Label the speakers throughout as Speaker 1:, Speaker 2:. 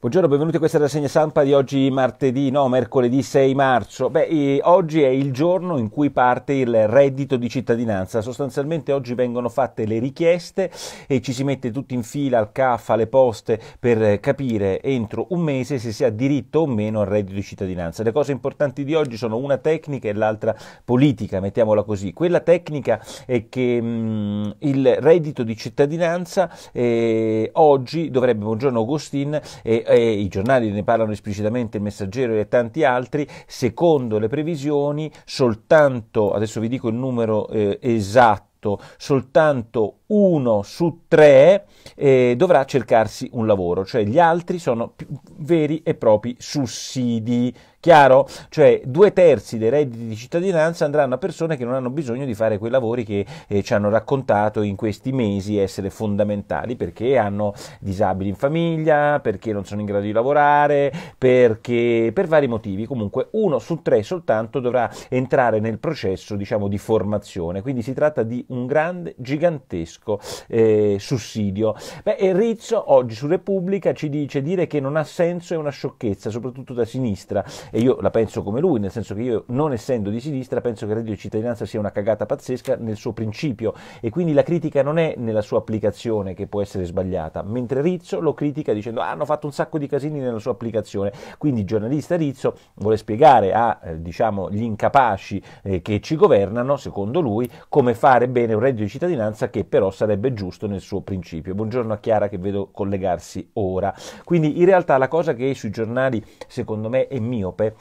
Speaker 1: Buongiorno, benvenuti a questa rassegna stampa di oggi martedì, no, mercoledì 6 marzo. Beh, eh, oggi è il giorno in cui parte il reddito di cittadinanza. Sostanzialmente oggi vengono fatte le richieste e ci si mette tutti in fila al CAF, alle poste per capire entro un mese se si ha diritto o meno al reddito di cittadinanza. Le cose importanti di oggi sono una tecnica e l'altra politica, mettiamola così. Quella tecnica è che mh, mm, il reddito di cittadinanza eh, oggi dovrebbe, buongiorno Agostin, eh, e i giornali ne parlano esplicitamente, il Messaggero e tanti altri, secondo le previsioni soltanto, adesso vi dico il numero eh, esatto, soltanto uno su tre eh, dovrà cercarsi un lavoro, cioè gli altri sono veri e propri sussidi. Chiaro? Cioè due terzi dei redditi di cittadinanza andranno a persone che non hanno bisogno di fare quei lavori che eh, ci hanno raccontato in questi mesi essere fondamentali perché hanno disabili in famiglia, perché non sono in grado di lavorare, perché per vari motivi. Comunque uno su tre soltanto dovrà entrare nel processo diciamo, di formazione. Quindi si tratta di un grande, gigantesco gigantesco eh, sussidio. Beh, e Rizzo oggi su Repubblica ci dice dire che non ha senso è una sciocchezza, soprattutto da sinistra, e io la penso come lui, nel senso che io non essendo di sinistra penso che il reddito di cittadinanza sia una cagata pazzesca nel suo principio e quindi la critica non è nella sua applicazione che può essere sbagliata, mentre Rizzo lo critica dicendo ah, hanno fatto un sacco di casini nella sua applicazione, quindi il giornalista Rizzo vuole spiegare a eh, diciamo, gli incapaci eh, che ci governano, secondo lui, come fare bene un reddito di cittadinanza che però però sarebbe giusto nel suo principio. Buongiorno a Chiara che vedo collegarsi ora. Quindi in realtà la cosa che sui giornali secondo me è miope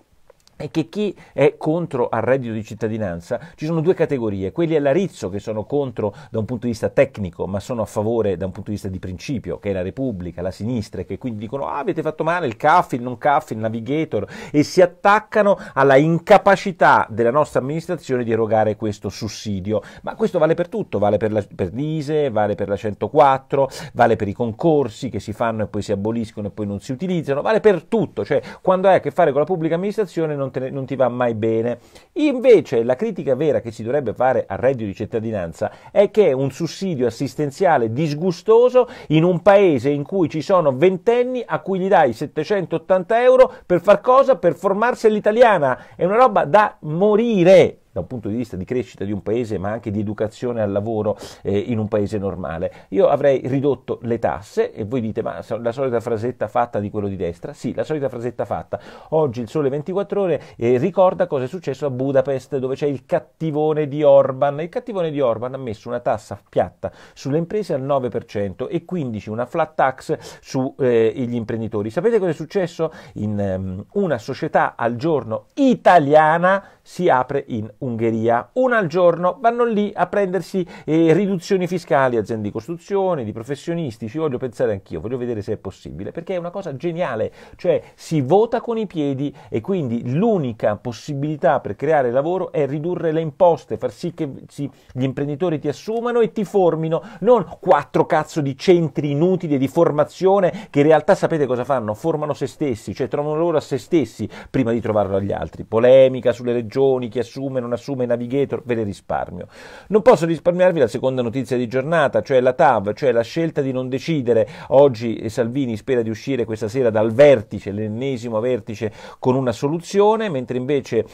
Speaker 1: è che chi è contro al reddito di cittadinanza ci sono due categorie, quelli alla Rizzo che sono contro da un punto di vista tecnico ma sono a favore da un punto di vista di principio, che è la Repubblica, la sinistra, e che quindi dicono ah, avete fatto male il CAF, il non CAF, il Navigator e si attaccano alla incapacità della nostra amministrazione di erogare questo sussidio. Ma questo vale per tutto, vale per, la, per l'ISE, vale per la 104, vale per i concorsi che si fanno e poi si aboliscono e poi non si utilizzano, vale per tutto, cioè quando hai a che fare con la pubblica amministrazione non non, ne, non ti va mai bene. Invece la critica vera che si dovrebbe fare al reddito di cittadinanza è che è un sussidio assistenziale disgustoso in un paese in cui ci sono ventenni a cui gli dai 780 euro per far cosa? Per formarsi all'italiana. È una roba da morire da un punto di vista di crescita di un paese, ma anche di educazione al lavoro eh, in un paese normale. Io avrei ridotto le tasse e voi dite ma la solita frasetta fatta di quello di destra? Sì, la solita frasetta fatta. Oggi il Sole 24 Ore eh, ricorda cosa è successo a Budapest dove c'è il cattivone di Orban. Il cattivone di Orban ha messo una tassa piatta sulle imprese al 9% e 15 una flat tax sugli eh, imprenditori. Sapete cosa è successo? In um, una società al giorno italiana si apre in un Ungheria, una al giorno, vanno lì a prendersi eh, riduzioni fiscali, aziende di costruzione, di professionisti, ci voglio pensare anch'io, voglio vedere se è possibile, perché è una cosa geniale, cioè si vota con i piedi e quindi l'unica possibilità per creare lavoro è ridurre le imposte, far sì che si, gli imprenditori ti assumano e ti formino, non quattro cazzo di centri inutili di formazione che in realtà sapete cosa fanno? Formano se stessi, cioè trovano loro a se stessi prima di trovarlo agli altri. Polemica sulle regioni, chi assume, non assume assume Navigator, ve le risparmio. Non posso risparmiarvi la seconda notizia di giornata, cioè la TAV, cioè la scelta di non decidere. Oggi eh, Salvini spera di uscire questa sera dal vertice, l'ennesimo vertice, con una soluzione, mentre invece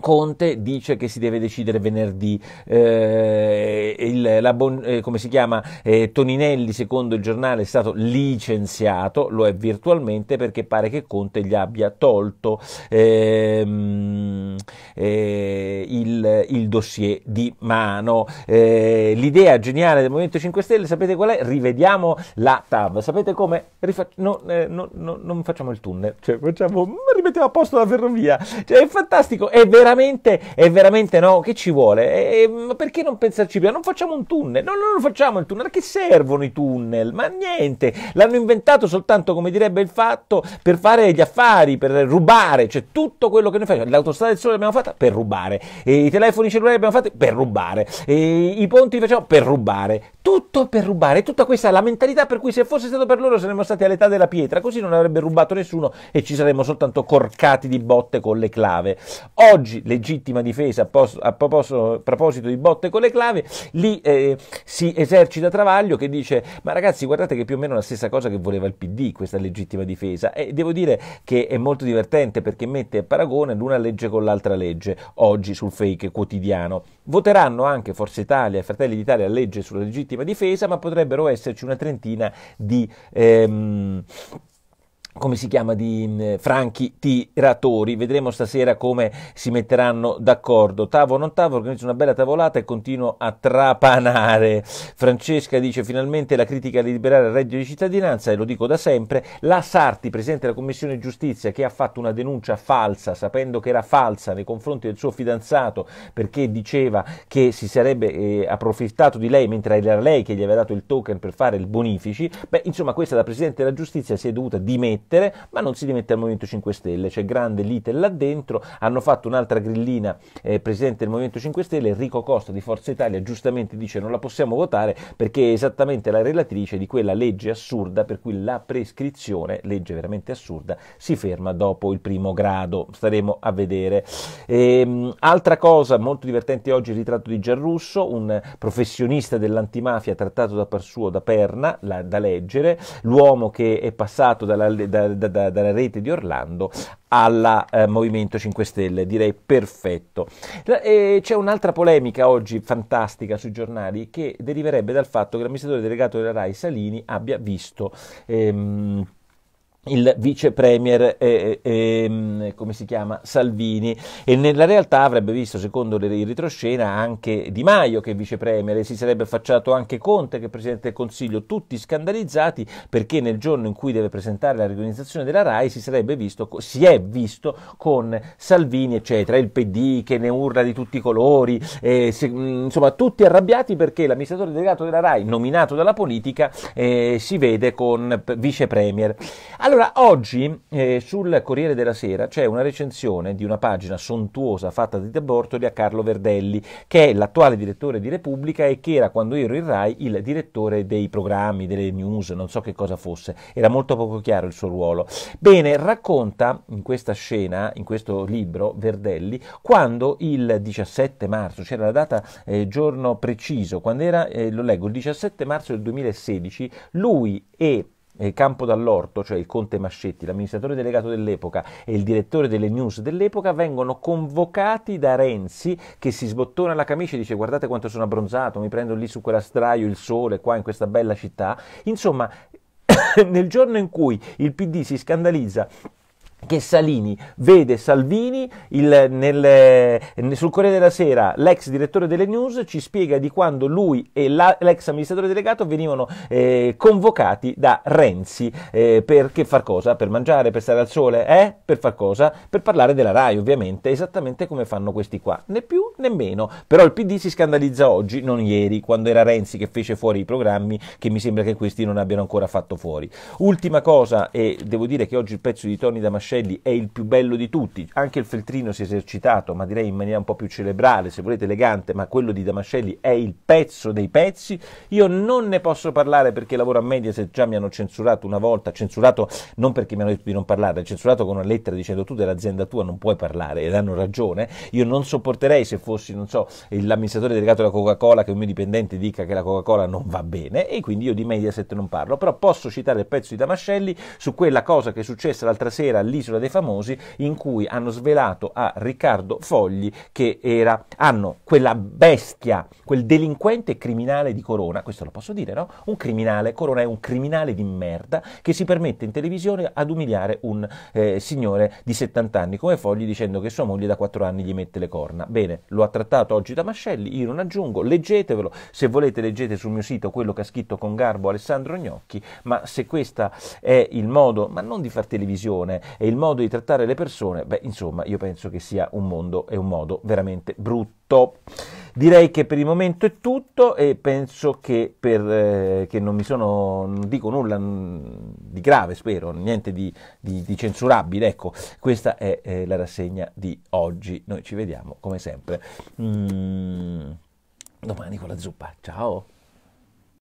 Speaker 1: Conte dice che si deve decidere venerdì, eh, il, la bon, eh, come si chiama, eh, Toninelli secondo il giornale è stato licenziato, lo è virtualmente perché pare che Conte gli abbia tolto ehm, eh, il, il, dossier di mano. Eh, l'idea geniale del Movimento 5 Stelle, sapete qual è? Rivediamo la TAV, sapete come? Rifac- no, eh, no, no, non facciamo il tunnel, cioè, facciamo, rimettiamo a posto la ferrovia, cioè, è fantastico, è vero veramente, è veramente no, che ci vuole? E, ma perché non pensarci più? Non facciamo un tunnel, no, non lo facciamo il tunnel, a che servono i tunnel? Ma niente, l'hanno inventato soltanto, come direbbe il fatto, per fare gli affari, per rubare, cioè tutto quello che noi facciamo, l'autostrada del sole l'abbiamo fatta per rubare, i telefoni cellulari l'abbiamo fatti per rubare, i ponti li facciamo per rubare, tutto per rubare, tutta questa è la mentalità per cui se fosse stato per loro saremmo stati all'età della pietra, così non avrebbe rubato nessuno e ci saremmo soltanto corcati di botte con le clave. Oggi legittima difesa a, pos, a, proposto, a, proposito di botte con le clave, lì eh, si esercita Travaglio che dice ma ragazzi guardate che più o meno la stessa cosa che voleva il PD, questa legittima difesa. E devo dire che è molto divertente perché mette a paragone l'una legge con l'altra legge, oggi sul fake quotidiano. Voteranno anche Forza Italia e Fratelli d'Italia legge sulla legittima difesa, ma potrebbero esserci una trentina di... Ehm, come si chiama, di eh, franchi tiratori. Vedremo stasera come si metteranno d'accordo. Tavo non tavo, organizzo una bella tavolata e continuo a trapanare. Francesca dice finalmente la critica di liberare il reddito di cittadinanza, e lo dico da sempre. La Sarti, presidente della Commissione Giustizia, che ha fatto una denuncia falsa, sapendo che era falsa nei confronti del suo fidanzato, perché diceva che si sarebbe eh, approfittato di lei mentre era lei che gli aveva dato il token per fare il bonifici. Beh, insomma, questa da presidente della giustizia si è dovuta dimettere dimettere, ma non si dimette al Movimento 5 Stelle, c'è grande lite là dentro, hanno fatto un'altra grillina eh, presidente del Movimento 5 Stelle, Enrico Costa di Forza Italia giustamente dice non la possiamo votare perché è esattamente la relatrice di quella legge assurda per cui la prescrizione, legge veramente assurda, si ferma dopo il primo grado, staremo a vedere. Ehm, altra cosa molto divertente oggi il ritratto di Gian Russo, un professionista dell'antimafia trattato da per suo da Perna, la, da leggere, l'uomo che è passato dalla, da da, da, dalla rete di Orlando al eh, Movimento 5 Stelle, direi perfetto. E c'è un'altra polemica oggi fantastica sui giornali che deriverebbe dal fatto che l'amministratore delegato della RAI Salini abbia visto ehm, il vice premier, eh, eh, ehm, come si chiama, Salvini. E nella realtà avrebbe visto, secondo il retroscena, anche Di Maio che vice premier, e si sarebbe affacciato anche Conte che è presidente del Consiglio, tutti scandalizzati perché nel giorno in cui deve presentare la riorganizzazione della RAI si, visto, si è visto con Salvini, eccetera, il PD che ne urla di tutti i colori, eh, se, mm, insomma tutti arrabbiati perché l'amministratore delegato della RAI, nominato dalla politica, eh, si vede con vice premier. Allora, oggi eh, sul Corriere della Sera c'è una recensione di una pagina sontuosa fatta da Tita Bortoli a Carlo Verdelli, che è l'attuale direttore di Repubblica e che era quando io ero in RAI il direttore dei programmi, delle news, non so che cosa fosse, era molto poco chiaro il suo ruolo. Bene, racconta in questa scena, in questo libro, Verdelli, quando il 17 marzo, c'era la data, eh, giorno preciso, quando era, eh, lo leggo, il 17 marzo del 2016, lui e eh, Campo dall'Orto, cioè il conte Mascetti, l'amministratore delegato dell'epoca e il direttore delle news dell'epoca, vengono convocati da Renzi che si sbottona la camicia e dice guardate quanto sono abbronzato, mi prendo lì su quella straio il sole, qua in questa bella città. Insomma, nel giorno in cui il PD si scandalizza che Salini vede Salvini il, nel, sul Corriere della Sera, l'ex direttore delle news ci spiega di quando lui e la, l'ex amministratore delegato venivano eh, convocati da Renzi eh, per far cosa? Per mangiare, per stare al sole, eh? Per far cosa? Per parlare della RAI ovviamente, esattamente come fanno questi qua, né più né meno, però il PD si scandalizza oggi, non ieri, quando era Renzi che fece fuori i programmi che mi sembra che questi non abbiano ancora fatto fuori. Ultima cosa, e devo dire che oggi il pezzo di Tony da Damasceno Mascelli è il più bello di tutti, anche il Feltrino si è esercitato, ma direi in maniera un po' più celebrale, se volete elegante, ma quello di Damascelli è il pezzo dei pezzi, io non ne posso parlare perché lavoro a Mediaset, già mi hanno censurato una volta, censurato non perché mi hanno detto di non parlare, censurato con una lettera dicendo tu dell'azienda tua non puoi parlare ed hanno ragione, io non sopporterei se fossi, non so, l'amministratore delegato della Coca-Cola che un mio dipendente dica che la Coca-Cola non va bene e quindi io di Mediaset non parlo, però posso citare il pezzo di Damascelli su quella cosa che è successa l'altra sera lì sull'isola dei famosi in cui hanno svelato a Riccardo Fogli che era, hanno quella bestia, quel delinquente criminale di Corona, questo lo posso dire, no? Un criminale, Corona è un criminale di merda che si permette in televisione ad umiliare un eh, signore di 70 anni come Fogli dicendo che sua moglie da 4 anni gli mette le corna. Bene, lo ha trattato oggi da Mascelli, io non aggiungo, leggetevelo, se volete leggete sul mio sito quello che ha scritto con garbo Alessandro Gnocchi, ma se questo è il modo, ma non di fare televisione, è il modo di trattare le persone, beh, insomma, io penso che sia un mondo e un modo veramente brutto. Direi che per il momento è tutto e penso che, per, eh, che non mi sono, non dico nulla mm, di grave, spero, niente di, di, di censurabile. Ecco, questa è eh, la rassegna di oggi. Noi ci vediamo come sempre mm, domani con la zuppa. Ciao!